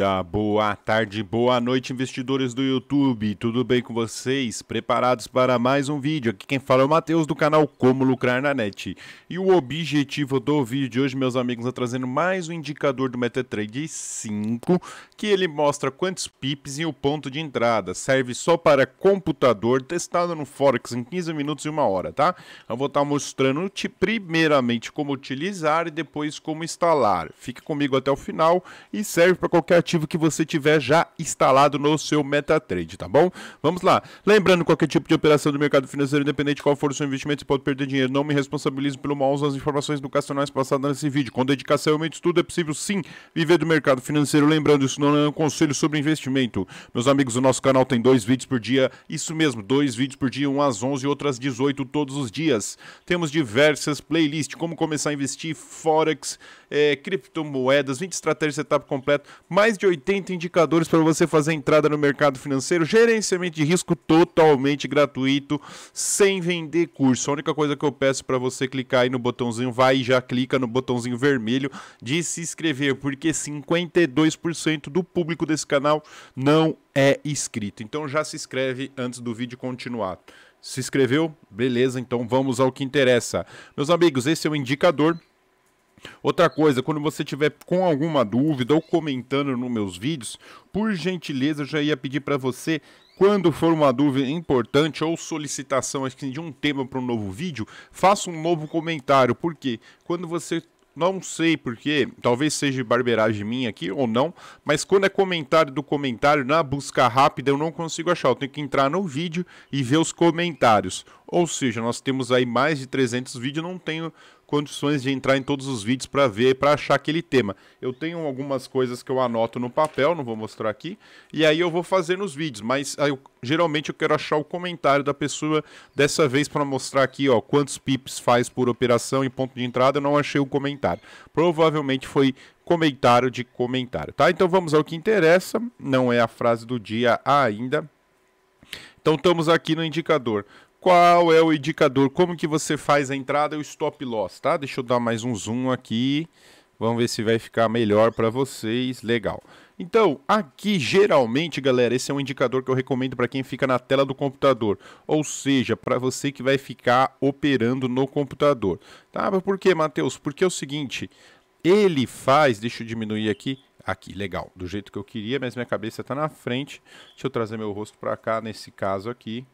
dia, boa tarde, boa noite, investidores do YouTube. Tudo bem com vocês? Preparados para mais um vídeo? Aqui quem fala é o Matheus do canal Como Lucrar na Net. E o objetivo do vídeo de hoje, meus amigos, é trazendo mais um indicador do MetaTrader 5, que ele mostra quantos pips e o ponto de entrada. Serve só para computador, testado no Forex em 15 minutos e uma hora, tá? Eu vou estar tá mostrando primeiramente como utilizar e depois como instalar. Fique comigo até o final e serve para qualquer aplicativo que você tiver já instalado no seu MetaTrader, tá bom? Vamos lá. Lembrando, qualquer tipo de operação do mercado financeiro, independente qual for o seu investimento, você pode perder dinheiro. Não me responsabilizo pelo mau uso das informações educacionais passadas nesse vídeo. Com dedicação e muito estudo, é possível sim viver do mercado financeiro. Lembrando, isso não é um conselho sobre investimento. Meus amigos, o nosso canal tem dois vídeos por dia. Isso mesmo, dois vídeos por dia, um às 11 e outro às 18 todos os dias. Temos diversas playlists, como começar a investir, Forex, é, criptomoedas, 20 estratégias, setup completo, mais mais de 80 indicadores para você fazer entrada no mercado financeiro, gerenciamento de risco totalmente gratuito, sem vender curso. A única coisa que eu peço para você clicar aí no botãozinho vai e já clica no botãozinho vermelho de se inscrever, porque 52% do público desse canal não é inscrito. Então já se inscreve antes do vídeo continuar. Se inscreveu? Beleza, então vamos ao que interessa. Meus amigos, esse é o indicador Outra coisa, quando você tiver com alguma dúvida ou comentando nos meus vídeos, por gentileza eu já ia pedir para você quando for uma dúvida importante ou solicitação de um tema para um novo vídeo, faça um novo comentário, porque quando você não sei porque, talvez seja barbeiragem minha aqui ou não, mas quando é comentário do comentário na busca rápida eu não consigo achar, eu tenho que entrar no vídeo e ver os comentários. Ou seja, nós temos aí mais de 300 vídeos, não tenho condições de entrar em todos os vídeos para ver, para achar aquele tema. Eu tenho algumas coisas que eu anoto no papel, não vou mostrar aqui, e aí eu vou fazer nos vídeos, mas eu, geralmente eu quero achar o comentário da pessoa dessa vez para mostrar aqui, ó, quantos pips faz por operação e ponto de entrada, eu não achei o comentário. Provavelmente foi comentário de comentário, tá? Então vamos ao que interessa, não é a frase do dia ainda. Então estamos aqui no indicador qual é o indicador, como que você faz a entrada e o stop loss, tá? Deixa eu dar mais um zoom aqui, vamos ver se vai ficar melhor para vocês, legal. Então, aqui geralmente, galera, esse é um indicador que eu recomendo para quem fica na tela do computador, ou seja, para você que vai ficar operando no computador. Tá? Por quê, Matheus? Porque é o seguinte, ele faz, deixa eu diminuir aqui, aqui, legal, do jeito que eu queria, mas minha cabeça está na frente. Deixa eu trazer meu rosto para cá nesse caso aqui,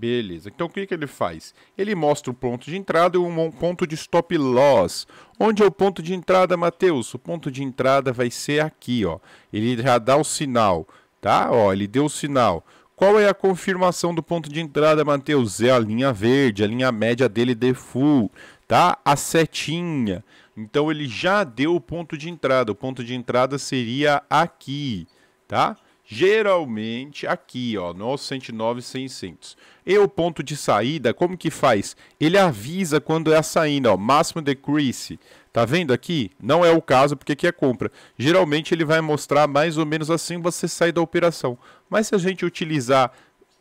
Beleza. Então o que, que ele faz? Ele mostra o ponto de entrada e um ponto de stop loss. Onde é o ponto de entrada, Matheus? O ponto de entrada vai ser aqui, ó. Ele já dá o sinal, tá? Ó, ele deu o sinal. Qual é a confirmação do ponto de entrada, Matheus? É a linha verde, a linha média dele de full, tá? A setinha. Então ele já deu o ponto de entrada. O ponto de entrada seria aqui, tá? Tá? geralmente aqui, ó, no 109 600. E o ponto de saída, como que faz? Ele avisa quando é a saída, ó, máximo decrease. Tá vendo aqui? Não é o caso, porque aqui é compra. Geralmente ele vai mostrar mais ou menos assim você sai da operação. Mas se a gente utilizar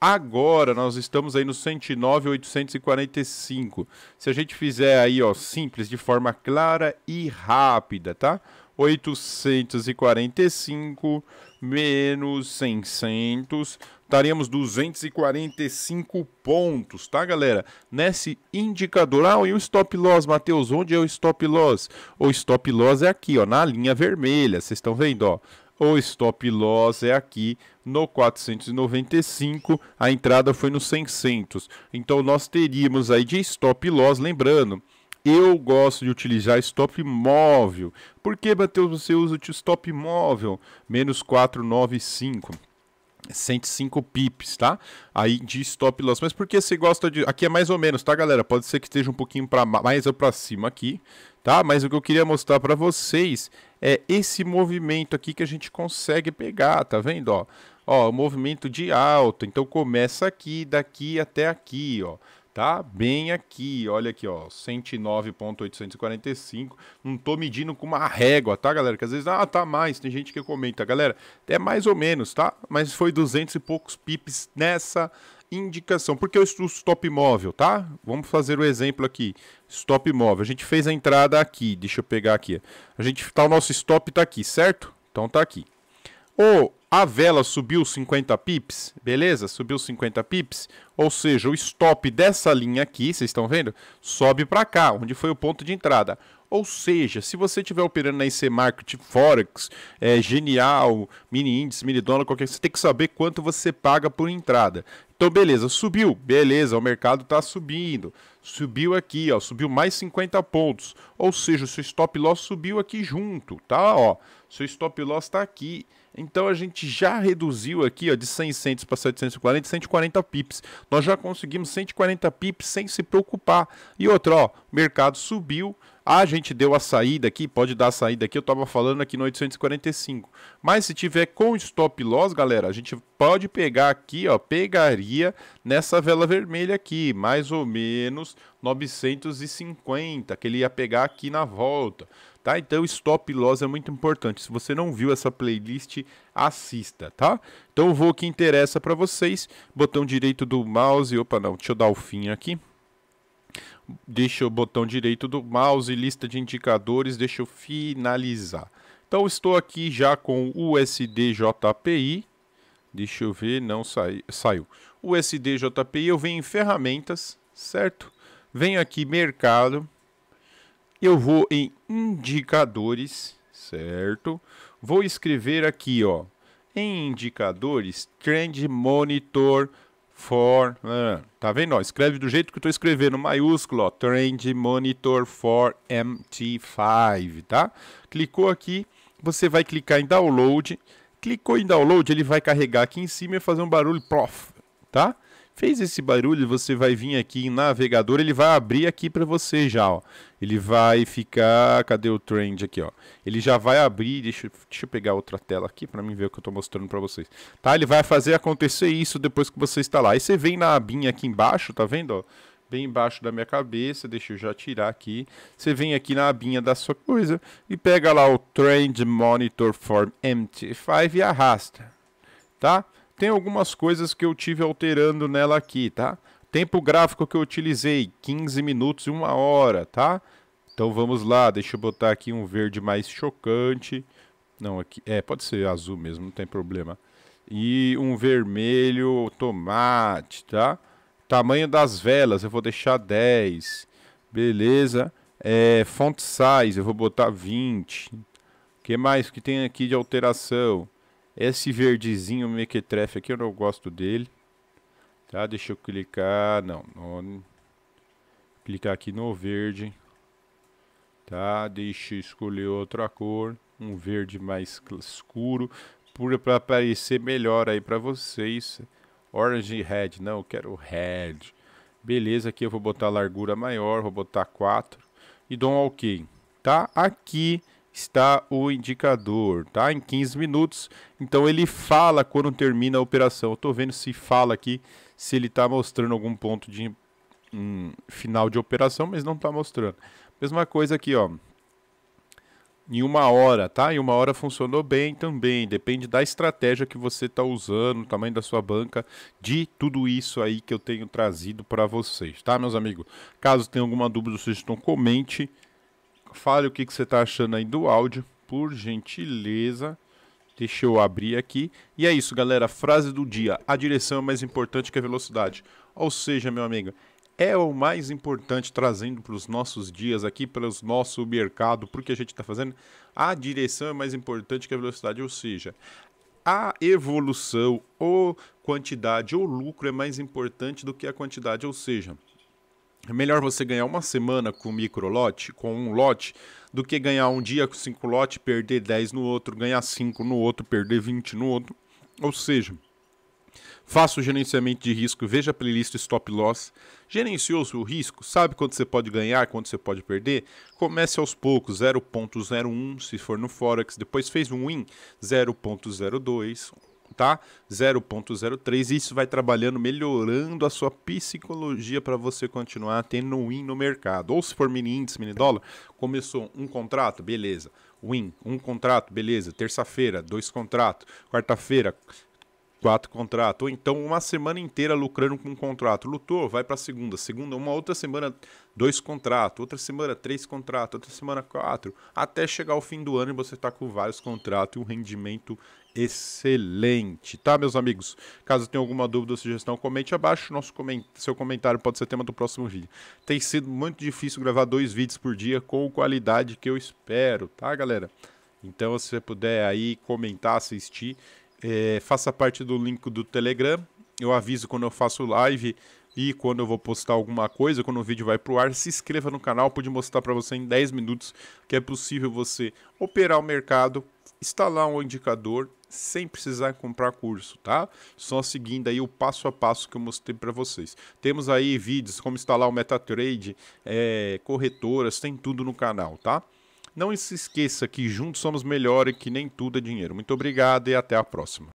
agora, nós estamos aí no 109 845. Se a gente fizer aí, ó, simples, de forma clara e rápida, tá? 845 menos 600, estaríamos 245 pontos, tá, galera? Nesse indicador. Ah, e o stop loss, Matheus? Onde é o stop loss? O stop loss é aqui, ó, na linha vermelha. Vocês estão vendo, ó? O stop loss é aqui no 495, a entrada foi no 600. Então nós teríamos aí de stop loss, lembrando, eu gosto de utilizar stop móvel. Por que, Matheus, você usa o stop móvel? Menos 495. 105 pips, tá? Aí de stop loss. Mas por que você gosta de. Aqui é mais ou menos, tá, galera? Pode ser que esteja um pouquinho para mais ou para cima aqui, tá? Mas o que eu queria mostrar para vocês é esse movimento aqui que a gente consegue pegar, tá vendo? Ó, ó, movimento de alta. Então começa aqui, daqui até aqui, ó tá bem aqui, olha aqui, ó, 109.845. Não tô medindo com uma régua, tá, galera? Que às vezes, ah, tá mais, tem gente que comenta, galera, é mais ou menos, tá? Mas foi 200 e poucos pips nessa indicação. Porque eu estudo stop móvel, tá? Vamos fazer o um exemplo aqui. Stop móvel. A gente fez a entrada aqui, deixa eu pegar aqui. A gente tá o nosso stop tá aqui, certo? Então tá aqui. O a vela subiu 50 pips, beleza? Subiu 50 pips, ou seja, o stop dessa linha aqui, vocês estão vendo? Sobe para cá, onde foi o ponto de entrada. Ou seja, se você estiver operando na IC Market, Forex, é, Genial, Mini Índice, Mini Dólar, qualquer você tem que saber quanto você paga por entrada. Então, beleza, subiu, beleza, o mercado está subindo. Subiu aqui, ó, subiu mais 50 pontos. Ou seja, o seu stop loss subiu aqui junto, tá? Ó, seu stop loss está aqui. Então a gente já reduziu aqui ó, de 600 para 740, 140 pips. Nós já conseguimos 140 pips sem se preocupar. E outra, ó, o mercado subiu. a gente deu a saída aqui, pode dar a saída aqui, eu estava falando aqui no 845. Mas se tiver com stop loss, galera, a gente pode pegar aqui, ó, pegaria nessa vela vermelha aqui, mais ou menos 950, que ele ia pegar aqui na volta tá? Então stop loss é muito importante. Se você não viu essa playlist, assista, tá? Então vou que interessa para vocês. Botão direito do mouse, opa, não, deixa eu dar o fim aqui. Deixa o botão direito do mouse, lista de indicadores, deixa eu finalizar. Então estou aqui já com o USDJPI. Deixa eu ver, não sai, saiu. USDJPI, eu venho em ferramentas, certo? Venho aqui mercado eu vou em indicadores, certo? Vou escrever aqui, ó, em indicadores, trend monitor for, ah, tá vendo? Ó, escreve do jeito que eu estou escrevendo, maiúsculo, ó, trend monitor for MT5, tá? Clicou aqui, você vai clicar em download, clicou em download, ele vai carregar aqui em cima e fazer um barulho, prof, tá? Fez esse barulho, você vai vir aqui em navegador, ele vai abrir aqui para você já, ó. Ele vai ficar, cadê o trend aqui, ó? Ele já vai abrir, deixa, deixa eu pegar outra tela aqui para mim ver o que eu estou mostrando para vocês. Tá? Ele vai fazer acontecer isso depois que você instalar. Aí você vem na abinha aqui embaixo, tá vendo, ó? bem embaixo da minha cabeça, deixa eu já tirar aqui. Você vem aqui na abinha da sua coisa e pega lá o Trend Monitor Form MT5 e arrasta, tá? tem algumas coisas que eu tive alterando nela aqui, tá? Tempo gráfico que eu utilizei, 15 minutos e uma hora, tá? Então vamos lá, deixa eu botar aqui um verde mais chocante. Não, aqui é, pode ser azul mesmo, não tem problema. E um vermelho tomate, tá? Tamanho das velas, eu vou deixar 10. Beleza. É, font size, eu vou botar 20. O que mais que tem aqui de alteração? Esse verdezinho mequetrefe aqui eu não gosto dele. Tá, deixa eu clicar, não, clicar aqui no verde. Tá, deixa eu escolher outra cor, um verde mais escuro, para aparecer melhor aí para vocês. Orange Red, não, eu quero Red. Beleza, aqui eu vou botar largura maior, vou botar 4 e dou um OK. Tá? Aqui está o indicador, tá? Em 15 minutos. Então ele fala quando termina a operação. Eu tô vendo se fala aqui, se ele está mostrando algum ponto de um, final de operação, mas não está mostrando. Mesma coisa aqui, ó. Em uma hora, tá? Em uma hora funcionou bem também. Depende da estratégia que você está usando, tamanho da sua banca, de tudo isso aí que eu tenho trazido para vocês, tá, meus amigos? Caso tenha alguma dúvida ou sugestão, comente fale o que, que você está achando aí do áudio, por gentileza. Deixa eu abrir aqui. E é isso, galera. Frase do dia: a direção é mais importante que a velocidade. Ou seja, meu amigo, é o mais importante trazendo para os nossos dias aqui, para o nosso mercado, porque a gente está fazendo. A direção é mais importante que a velocidade, ou seja, a evolução ou quantidade ou lucro é mais importante do que a quantidade, ou seja, é melhor você ganhar uma semana com micro lote, com um lote, do que ganhar um dia com cinco lotes, perder 10 no outro, ganhar 5 no outro, perder 20 no outro. Ou seja, faça o gerenciamento de risco, veja a playlist Stop Loss, gerenciou o risco, sabe quanto você pode ganhar, quanto você pode perder, comece aos poucos, 0.01 se for no Forex, depois fez um win, 0.02, tá? 0.03 e isso vai trabalhando, melhorando a sua psicologia para você continuar tendo win no mercado. Ou se for mini índice, mini dólar, começou um contrato, beleza. Win, um contrato, beleza. Terça-feira, dois contratos. Quarta-feira, quatro contratos, ou então uma semana inteira lucrando com um contrato. Lutou, vai para a segunda, segunda, uma outra semana, dois contratos, outra semana, três contratos, outra semana, quatro, até chegar ao fim do ano e você está com vários contratos e um rendimento excelente, tá, meus amigos? Caso tenha alguma dúvida ou sugestão, comente abaixo. Nosso coment... Seu comentário pode ser tema do próximo vídeo. Tem sido muito difícil gravar dois vídeos por dia com qualidade que eu espero, tá, galera? Então, se você puder aí comentar, assistir é, faça parte do link do Telegram. Eu aviso quando eu faço live e quando eu vou postar alguma coisa, quando o vídeo vai pro ar, se inscreva no canal, pude mostrar para você em 10 minutos que é possível você operar o mercado, instalar um indicador sem precisar comprar curso, tá? Só seguindo aí o passo a passo que eu mostrei para vocês. Temos aí vídeos como instalar o MetaTrade, é, corretoras, tem tudo no canal, tá? Não se esqueça que juntos somos melhor e que nem tudo é dinheiro. Muito obrigado e até a próxima.